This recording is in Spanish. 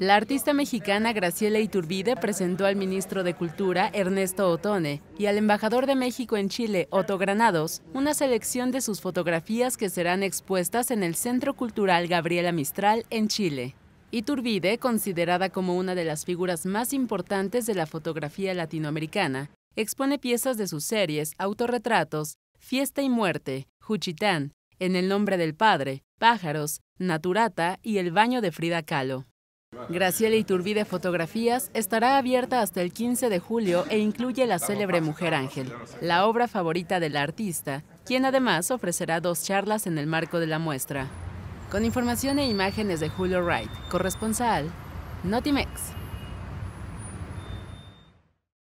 La artista mexicana Graciela Iturbide presentó al ministro de Cultura, Ernesto Otone, y al embajador de México en Chile, Otto Granados, una selección de sus fotografías que serán expuestas en el Centro Cultural Gabriela Mistral en Chile. Iturbide, considerada como una de las figuras más importantes de la fotografía latinoamericana, expone piezas de sus series, autorretratos, Fiesta y Muerte, Juchitán, En el Nombre del Padre, Pájaros, Naturata y El Baño de Frida Kahlo. Graciela Iturbide Fotografías estará abierta hasta el 15 de julio e incluye la célebre Mujer Ángel, la obra favorita del artista, quien además ofrecerá dos charlas en el marco de la muestra. Con información e imágenes de Julio Wright, corresponsal, Notimex.